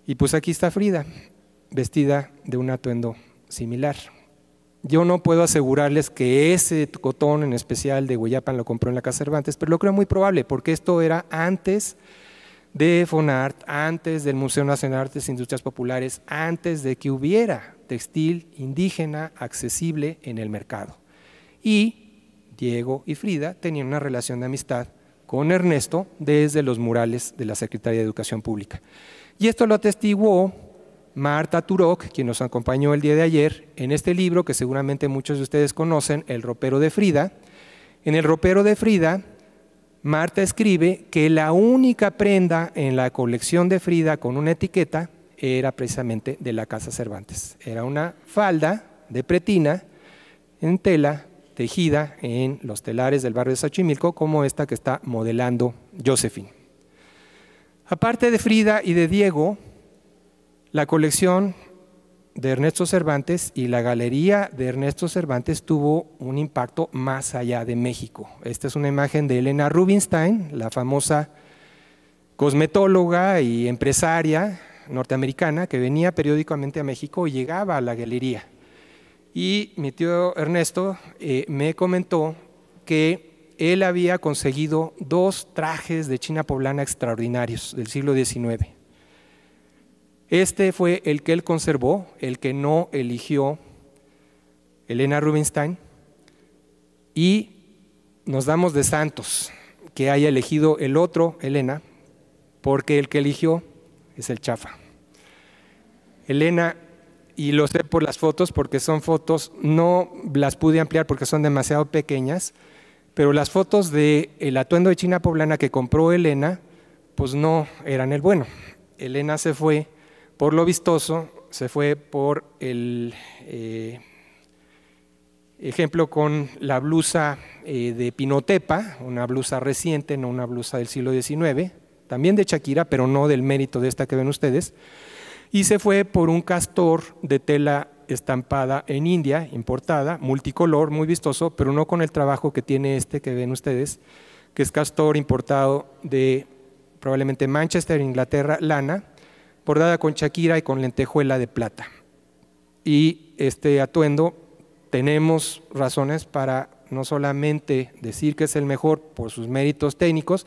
y pues aquí está Frida, vestida de un atuendo similar. Yo no puedo asegurarles que ese cotón en especial de Guayapan lo compró en la Casa Cervantes, pero lo creo muy probable, porque esto era antes de Fonart, antes del Museo Nacional de Artes e Industrias Populares, antes de que hubiera textil indígena accesible en el mercado. Y Diego y Frida tenían una relación de amistad con Ernesto desde los murales de la Secretaría de Educación Pública. Y esto lo atestiguó Marta Turok, quien nos acompañó el día de ayer, en este libro que seguramente muchos de ustedes conocen, El ropero de Frida. En El ropero de Frida, Marta escribe que la única prenda en la colección de Frida con una etiqueta era precisamente de la Casa Cervantes. Era una falda de pretina en tela tejida en los telares del barrio de Xochimilco, como esta que está modelando Josephine. Aparte de Frida y de Diego, la colección de Ernesto Cervantes y la galería de Ernesto Cervantes tuvo un impacto más allá de México. Esta es una imagen de Elena Rubinstein, la famosa cosmetóloga y empresaria norteamericana que venía periódicamente a México y llegaba a la galería y mi tío Ernesto eh, me comentó que él había conseguido dos trajes de China poblana extraordinarios del siglo XIX. Este fue el que él conservó, el que no eligió Elena Rubinstein, y nos damos de santos que haya elegido el otro Elena, porque el que eligió es el chafa. Elena y lo sé por las fotos porque son fotos, no las pude ampliar porque son demasiado pequeñas, pero las fotos del el atuendo de China Poblana que compró Elena, pues no eran el bueno. Elena se fue por lo vistoso, se fue por el eh, ejemplo con la blusa eh, de Pinotepa, una blusa reciente, no una blusa del siglo XIX, también de Shakira, pero no del mérito de esta que ven ustedes y se fue por un castor de tela estampada en India, importada, multicolor, muy vistoso, pero no con el trabajo que tiene este que ven ustedes, que es castor importado de probablemente Manchester, Inglaterra, lana, bordada con Shakira y con lentejuela de plata. Y este atuendo tenemos razones para no solamente decir que es el mejor por sus méritos técnicos,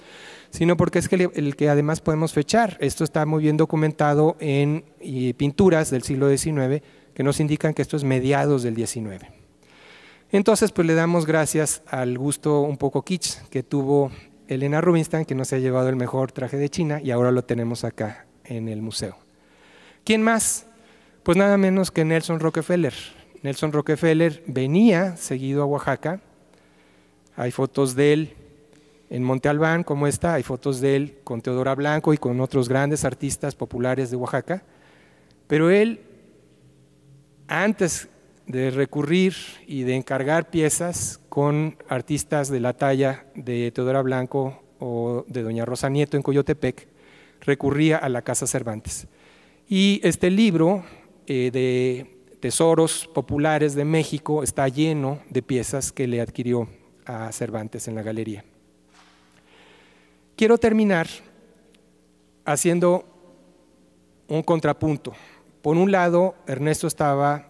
sino porque es el que además podemos fechar. Esto está muy bien documentado en pinturas del siglo XIX que nos indican que esto es mediados del XIX. Entonces, pues le damos gracias al gusto un poco kitsch que tuvo Elena Rubinstein, que nos ha llevado el mejor traje de China y ahora lo tenemos acá en el museo. ¿Quién más? Pues nada menos que Nelson Rockefeller. Nelson Rockefeller venía seguido a Oaxaca hay fotos de él en Monte Albán, como esta, hay fotos de él con Teodora Blanco y con otros grandes artistas populares de Oaxaca. Pero él, antes de recurrir y de encargar piezas con artistas de la talla de Teodora Blanco o de Doña Rosa Nieto en Coyotepec, recurría a la Casa Cervantes. Y este libro eh, de tesoros populares de México está lleno de piezas que le adquirió a Cervantes en la galería. Quiero terminar haciendo un contrapunto. Por un lado, Ernesto estaba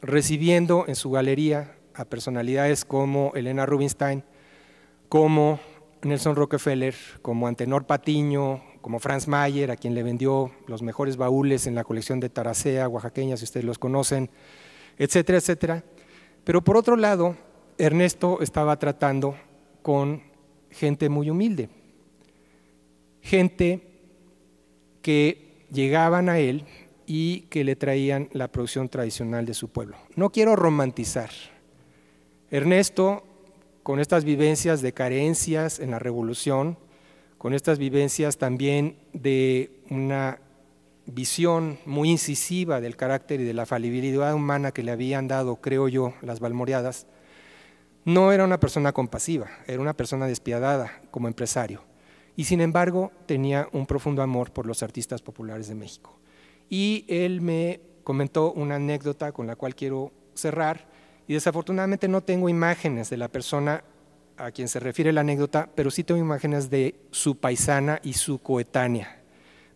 recibiendo en su galería a personalidades como Elena Rubinstein, como Nelson Rockefeller, como Antenor Patiño, como Franz Mayer, a quien le vendió los mejores baúles en la colección de Taracea, oaxaqueña, si ustedes los conocen, etcétera, etcétera. Pero por otro lado, Ernesto estaba tratando con gente muy humilde, gente que llegaban a él y que le traían la producción tradicional de su pueblo. No quiero romantizar. Ernesto, con estas vivencias de carencias en la revolución, con estas vivencias también de una visión muy incisiva del carácter y de la falibilidad humana que le habían dado, creo yo, las balmoreadas, no era una persona compasiva, era una persona despiadada como empresario. Y sin embargo tenía un profundo amor por los artistas populares de México. Y él me comentó una anécdota con la cual quiero cerrar. Y desafortunadamente no tengo imágenes de la persona a quien se refiere la anécdota, pero sí tengo imágenes de su paisana y su coetánea.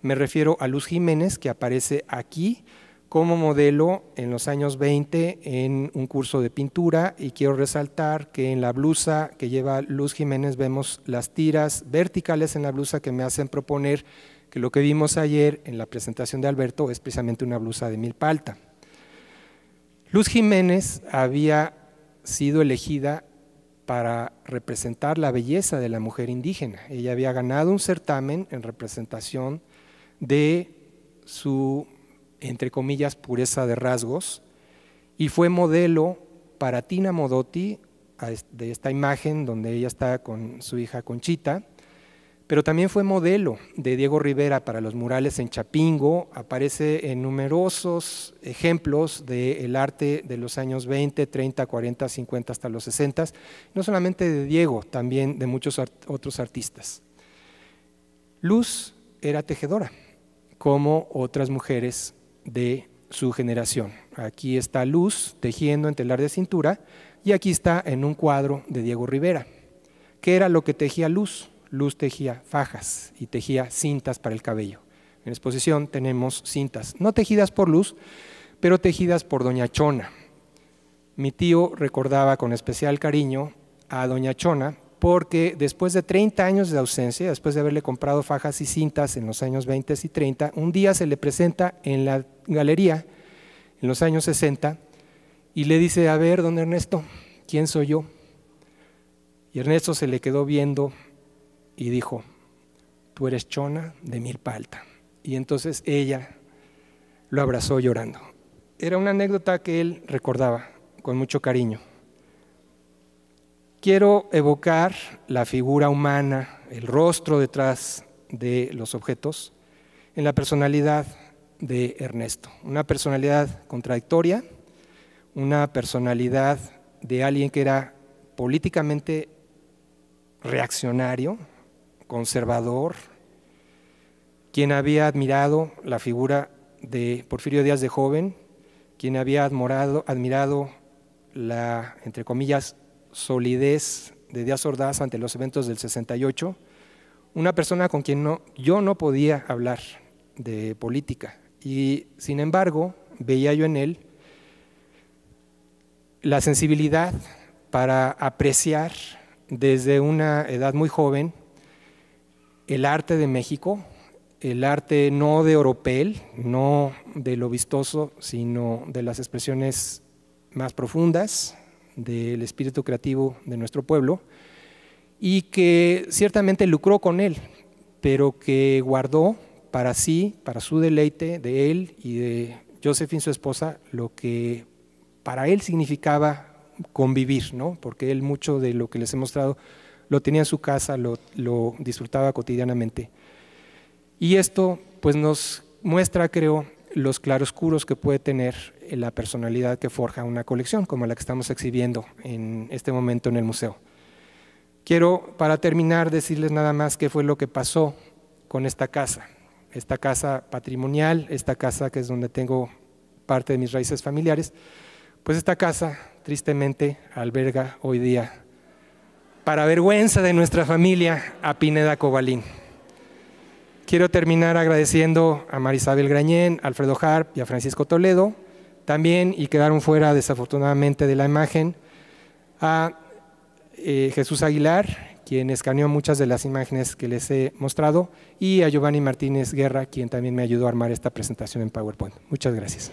Me refiero a Luz Jiménez, que aparece aquí como modelo en los años 20 en un curso de pintura y quiero resaltar que en la blusa que lleva Luz Jiménez vemos las tiras verticales en la blusa que me hacen proponer que lo que vimos ayer en la presentación de Alberto es precisamente una blusa de milpalta. Luz Jiménez había sido elegida para representar la belleza de la mujer indígena. Ella había ganado un certamen en representación de su entre comillas, pureza de rasgos, y fue modelo para Tina Modotti, de esta imagen donde ella está con su hija Conchita, pero también fue modelo de Diego Rivera para los murales en Chapingo, aparece en numerosos ejemplos del arte de los años 20, 30, 40, 50 hasta los 60, no solamente de Diego, también de muchos otros artistas. Luz era tejedora, como otras mujeres de su generación. Aquí está Luz tejiendo en telar de cintura y aquí está en un cuadro de Diego Rivera. ¿Qué era lo que tejía Luz? Luz tejía fajas y tejía cintas para el cabello. En exposición tenemos cintas, no tejidas por Luz, pero tejidas por Doña Chona. Mi tío recordaba con especial cariño a Doña Chona porque después de 30 años de ausencia, después de haberle comprado fajas y cintas en los años 20 y 30, un día se le presenta en la galería, en los años 60, y le dice, a ver, don Ernesto, ¿quién soy yo? Y Ernesto se le quedó viendo y dijo, tú eres Chona de Milpalta. Y entonces ella lo abrazó llorando. Era una anécdota que él recordaba con mucho cariño quiero evocar la figura humana, el rostro detrás de los objetos, en la personalidad de Ernesto. Una personalidad contradictoria, una personalidad de alguien que era políticamente reaccionario, conservador, quien había admirado la figura de Porfirio Díaz de joven, quien había admirado, admirado la, entre comillas, solidez de Díaz Ordaz ante los eventos del 68, una persona con quien yo no podía hablar de política. Y sin embargo, veía yo en él la sensibilidad para apreciar desde una edad muy joven el arte de México, el arte no de oropel, no de lo vistoso, sino de las expresiones más profundas, del espíritu creativo de nuestro pueblo y que ciertamente lucró con él, pero que guardó para sí, para su deleite de él y de Josephine, su esposa, lo que para él significaba convivir, ¿no? porque él mucho de lo que les he mostrado lo tenía en su casa, lo, lo disfrutaba cotidianamente. Y esto pues nos muestra, creo, los claroscuros que puede tener eh, la personalidad que forja una colección, como la que estamos exhibiendo en este momento en el museo. Quiero, para terminar, decirles nada más qué fue lo que pasó con esta casa, esta casa patrimonial, esta casa que es donde tengo parte de mis raíces familiares, pues esta casa tristemente alberga hoy día, para vergüenza de nuestra familia, a Pineda Cobalín. Quiero terminar agradeciendo a Marisabel Grañén, Alfredo Harp y a Francisco Toledo también y quedaron fuera desafortunadamente de la imagen a eh, Jesús Aguilar, quien escaneó muchas de las imágenes que les he mostrado, y a Giovanni Martínez Guerra, quien también me ayudó a armar esta presentación en PowerPoint. Muchas gracias.